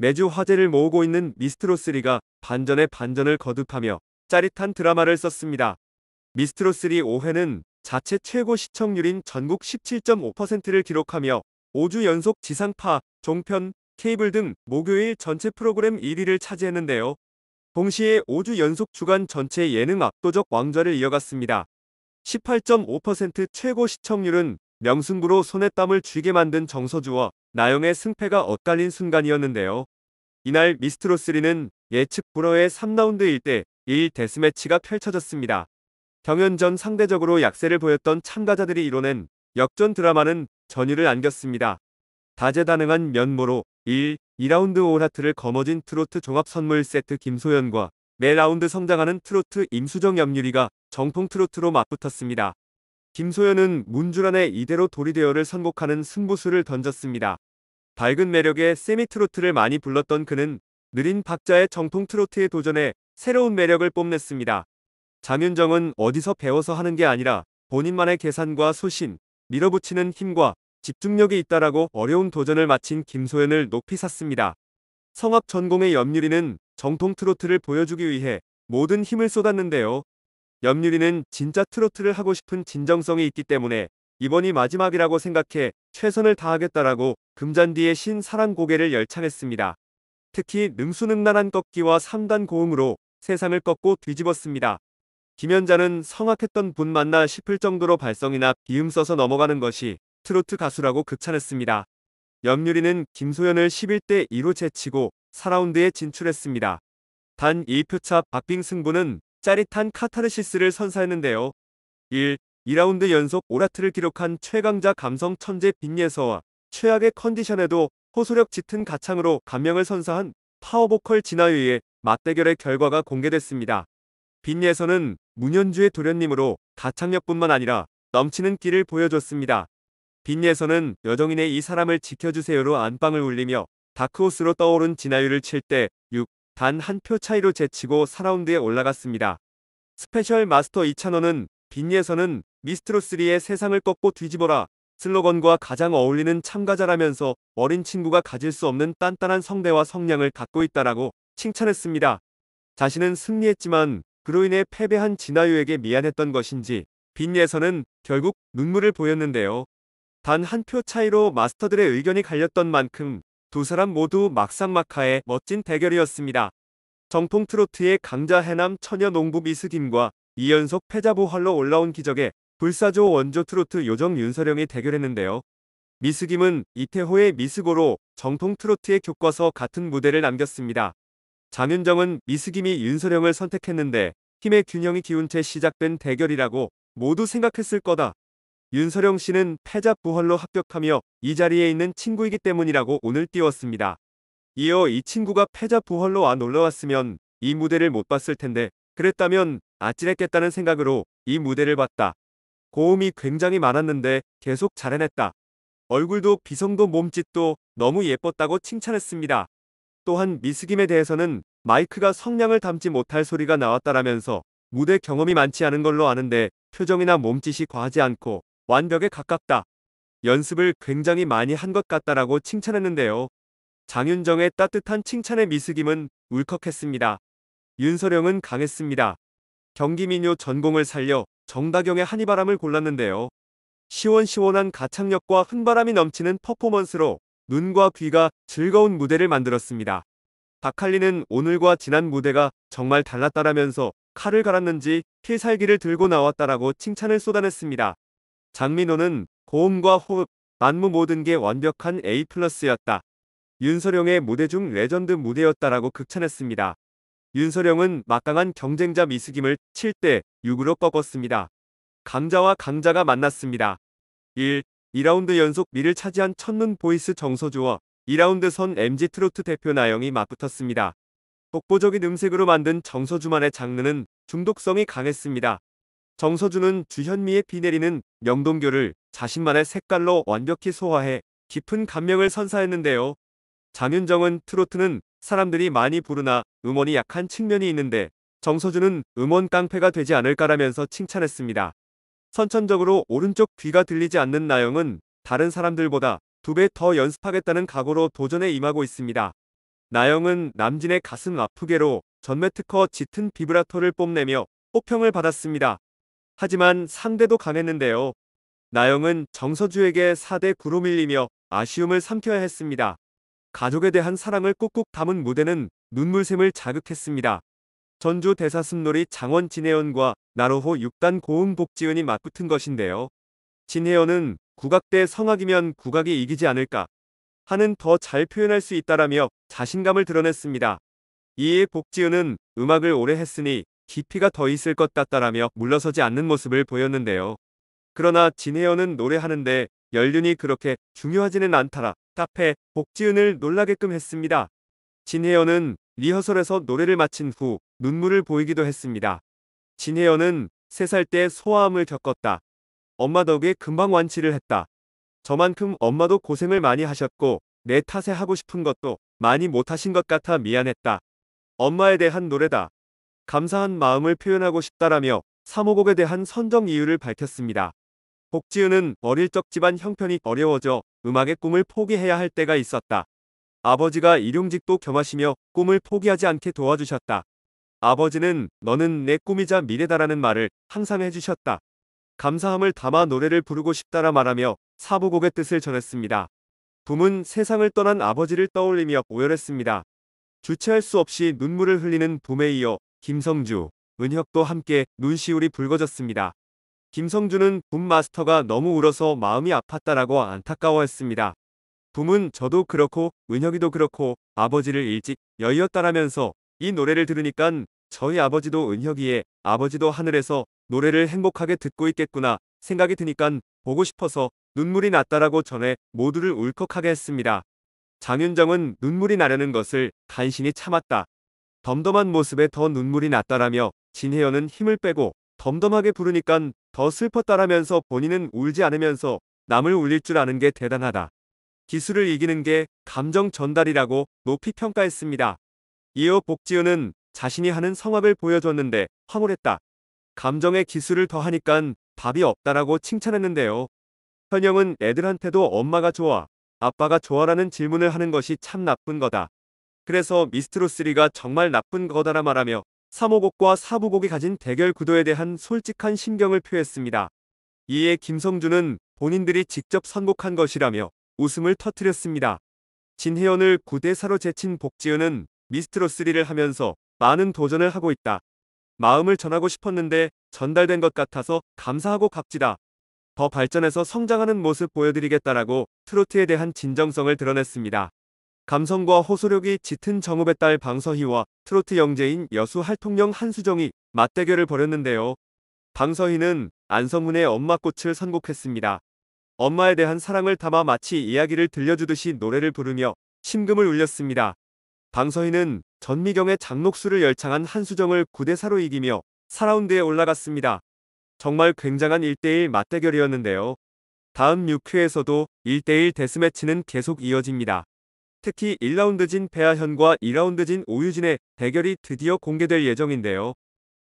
매주 화제를 모으고 있는 미스트로3가 반전에 반전을 거듭하며 짜릿한 드라마를 썼습니다. 미스트로3 5회는 자체 최고 시청률인 전국 17.5%를 기록하며 5주 연속 지상파, 종편, 케이블 등 목요일 전체 프로그램 1위를 차지했는데요. 동시에 5주 연속 주간 전체 예능 압도적 왕좌를 이어갔습니다. 18.5% 최고 시청률은 명승부로 손에 땀을 쥐게 만든 정서주와 나영의 승패가 엇갈린 순간이었는데요. 이날 미스트로3는 예측 불어의 3라운드 1대 1 데스매치가 펼쳐졌습니다. 경연 전 상대적으로 약세를 보였던 참가자들이 이뤄낸 역전 드라마는 전율을 안겼습니다. 다재다능한 면모로 1, 2라운드 올하트를 거머쥔 트로트 종합 선물 세트 김소연과 매라운드 성장하는 트로트 임수정 염유리가 정통 트로트로 맞붙었습니다. 김소연은 문주란의 이대로 도리 되어를 선곡하는 승부수를 던졌습니다. 밝은 매력의 세미 트로트를 많이 불렀던 그는 느린 박자의 정통 트로트에 도전해 새로운 매력을 뽐냈습니다. 장윤정은 어디서 배워서 하는 게 아니라 본인만의 계산과 소신, 밀어붙이는 힘과 집중력이 있다라고 어려운 도전을 마친 김소연을 높이 샀습니다. 성악 전공의 염유리는 정통 트로트를 보여주기 위해 모든 힘을 쏟았는데요. 염유리는 진짜 트로트를 하고 싶은 진정성이 있기 때문에 이번이 마지막이라고 생각해 최선을 다하겠다라고 금잔디의 신사랑 고개를 열창했습니다. 특히 능수능란한 꺾기와 3단 고음으로 세상을 꺾고 뒤집었습니다. 김연자는 성악했던 분만나 싶을 정도로 발성이나 비음 써서 넘어가는 것이 트로트 가수라고 극찬했습니다. 염유리는 김소연을 11대 2로 제치고 4라운드에 진출했습니다. 단 1표차 박빙 승부는 짜릿한 카타르시스를 선사했는데요. 1. 2라운드 연속 오라트를 기록한 최강자 감성 천재 빈예서와 최악의 컨디션에도 호소력 짙은 가창으로 감명을 선사한 파워보컬 진화유의 맞대결의 결과가 공개됐습니다. 빈예서는 문현주의 도련님으로 가창력뿐만 아니라 넘치는 끼를 보여줬습니다. 빈예서는 여정인의 이 사람을 지켜주세요로 안방을 울리며 다크호스로 떠오른 진화유를 칠 때 6, 단 한 표 차이로 제치고 4라운드에 올라갔습니다. 스페셜 마스터 이찬원은 빈예서는 미스트로3의 세상을 꺾고 뒤집어라 슬로건과 가장 어울리는 참가자라면서 어린 친구가 가질 수 없는 딴딴한 성대와 성량을 갖고 있다라고 칭찬했습니다. 자신은 승리했지만 그로 인해 패배한 진아유에게 미안했던 것인지 빈예선은 결국 눈물을 보였는데요. 단 한 표 차이로 마스터들의 의견이 갈렸던 만큼 두 사람 모두 막상막하의 멋진 대결이었습니다. 정통 트로트의 강자 해남 처녀 농부 미스김과 이연속 패자부활로 올라온 기적에 불사조 원조 트로트 요정 윤서령이 대결했는데요. 미스김은 이태호의 미스고로 정통 트로트에 교과서 같은 무대를 남겼습니다. 장윤정은 미스김이 윤서령을 선택했는데 힘의 균형이 기운 채 시작된 대결이라고 모두 생각했을 거다. 윤서령 씨는 패자 부활로 합격하며 이 자리에 있는 친구이기 때문이라고 오늘 띄웠습니다. 이어 이 친구가 패자 부활로 안놀러왔으면이 무대를 못 봤을 텐데 그랬다면 아찔했겠다는 생각으로 이 무대를 봤다. 고음이 굉장히 많았는데 계속 잘 해냈다. 얼굴도 비성도 몸짓도 너무 예뻤다고 칭찬했습니다. 또한 미스김에 대해서는 마이크가 성량을 담지 못할 소리가 나왔다라면서 무대 경험이 많지 않은 걸로 아는데 표정이나 몸짓이 과하지 않고 완벽에 가깝다. 연습을 굉장히 많이 한 것 같다라고 칭찬했는데요. 장윤정의 따뜻한 칭찬에 미스김은 울컥했습니다. 윤서령은 강했습니다. 경기민요 전공을 살려 정다경의 한이바람을 골랐는데요. 시원시원한 가창력과 흥바람이 넘치는 퍼포먼스로 눈과 귀가 즐거운 무대를 만들었습니다. 박할리는 오늘과 지난 무대가 정말 달랐다라면서 칼을 갈았는지 필살기를 들고 나왔다라고 칭찬을 쏟아냈습니다. 장민호는 고음과 호흡, 안무 모든 게 완벽한 A+였다. 윤서령의 무대 중 레전드 무대였다라고 극찬했습니다. 윤서령은 막강한 경쟁자 미스김을 7대 6으로 꺾었습니다. 강자와 강자가 만났습니다. 1. 2라운드 연속 미를 차지한 첫눈 보이스 정서주와 2라운드 선 MG 트로트 대표 나영이 맞붙었습니다. 독보적인 음색으로 만든 정서주만의 장르는 중독성이 강했습니다. 정서주는 주현미의 비 내리는 명동교를 자신만의 색깔로 완벽히 소화해 깊은 감명을 선사했는데요. 장윤정은 트로트는 사람들이 많이 부르나 음원이 약한 측면이 있는데 정서준은 음원 깡패가 되지 않을까라면서 칭찬했습니다. 선천적으로 오른쪽 귀가 들리지 않는 나영은 다른 사람들보다 두 배 더 연습하겠다는 각오로 도전에 임하고 있습니다. 나영은 남진의 가슴 아프게로 전매특허 짙은 비브라토를 뽐내며 호평을 받았습니다. 하지만 상대도 강했는데요. 나영은 정서주에게 4대 9로 밀리며 아쉬움을 삼켜야 했습니다. 가족에 대한 사랑을 꾹꾹 담은 무대는 눈물샘을 자극했습니다. 전주 대사슴놀이 장원 진혜연과 나로호 6단 고음 복지은이 맞붙은 것인데요. 진혜연은 국악 대 성악이면 국악이 이기지 않을까 하는 더 잘 표현할 수 있다라며 자신감을 드러냈습니다. 이에 복지은은 음악을 오래 했으니 깊이가 더 있을 것 같다라며 물러서지 않는 모습을 보였는데요. 그러나 진혜연은 노래하는데 연륜이 그렇게 중요하지는 않더라 카페, 복지은을 놀라게끔 했습니다. 진혜연은 리허설에서 노래를 마친 후 눈물을 보이기도 했습니다. 진혜연은 3살 때 소아암을 겪었다. 엄마 덕에 금방 완치를 했다. 저만큼 엄마도 고생을 많이 하셨고 내 탓에 하고 싶은 것도 많이 못하신 것 같아 미안했다. 엄마에 대한 노래다. 감사한 마음을 표현하고 싶다라며 3호곡에 대한 선정 이유를 밝혔습니다. 복지은은 어릴 적 집안 형편이 어려워져 음악의 꿈을 포기해야 할 때가 있었다. 아버지가 일용직도 겸하시며 꿈을 포기하지 않게 도와주셨다. 아버지는 너는 내 꿈이자 미래다라는 말을 항상 해주셨다. 감사함을 담아 노래를 부르고 싶다라 말하며 사부곡의 뜻을 전했습니다. 붐은 세상을 떠난 아버지를 떠올리며 오열했습니다. 주체할 수 없이 눈물을 흘리는 붐에 이어 김성주, 은혁도 함께 눈시울이 붉어졌습니다. 김성준은 붐 마스터가 너무 울어서 마음이 아팠다라고 안타까워했습니다. 붐은 저도 그렇고 은혁이도 그렇고 아버지를 일찍 여의었다라면서 이 노래를 들으니깐 저희 아버지도 은혁이의 아버지도 하늘에서 노래를 행복하게 듣고 있겠구나 생각이 드니깐 보고 싶어서 눈물이 났다라고 전해 모두를 울컥하게 했습니다. 장윤정은 눈물이 나려는 것을 간신히 참았다. 덤덤한 모습에 더 눈물이 났다라며 진혜연은 힘을 빼고 덤덤하게 부르니깐 더 슬펐다라면서 본인은 울지 않으면서 남을 울릴 줄 아는 게 대단하다. 기술을 이기는 게 감정 전달이라고 높이 평가했습니다. 이어 복지은은 자신이 하는 성악을 보여줬는데 황홀했다. 감정의 기술을 더하니깐 답이 없다라고 칭찬했는데요. 현영은 애들한테도 엄마가 좋아, 아빠가 좋아라는 질문을 하는 것이 참 나쁜 거다. 그래서 미스트로3가 정말 나쁜 거다라 말하며 3호곡과 4부곡이 가진 대결 구도에 대한 솔직한 심경을 표했습니다. 이에 김성준은 본인들이 직접 선곡한 것이라며 웃음을 터뜨렸습니다. 진혜연을 9대4로 제친 복지은은 미스트로3를 하면서 많은 도전을 하고 있다. 마음을 전하고 싶었는데 전달된 것 같아서 감사하고 갑지다. 더 발전해서 성장하는 모습 보여드리겠다라고 트로트에 대한 진정성을 드러냈습니다. 감성과 호소력이 짙은 정읍의 딸 방서희와 트로트 영재인 여수 할통령 한수정이 맞대결을 벌였는데요. 방서희는 안성훈의 엄마꽃을 선곡했습니다. 엄마에 대한 사랑을 담아 마치 이야기를 들려주듯이 노래를 부르며 심금을 울렸습니다. 방서희는 전미경의 장록수를 열창한 한수정을 9대4로 이기며 4라운드에 올라갔습니다. 정말 굉장한 1대1 맞대결이었는데요. 다음 6회에서도 1대1 데스매치는 계속 이어집니다. 특히 1라운드진 배아현과 2라운드진 오유진의 대결이 드디어 공개될 예정인데요.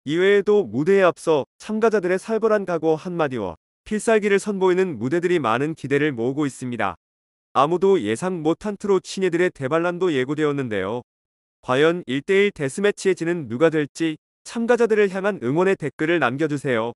이외에도 무대에 앞서 참가자들의 살벌한 각오 한마디와 필살기를 선보이는 무대들이 많은 기대를 모으고 있습니다. 아무도 예상 못한 트로 친예들의 대반란도 예고되었는데요. 과연 1대1 데스매치에 지는 누가 될지 참가자들을 향한 응원의 댓글을 남겨주세요.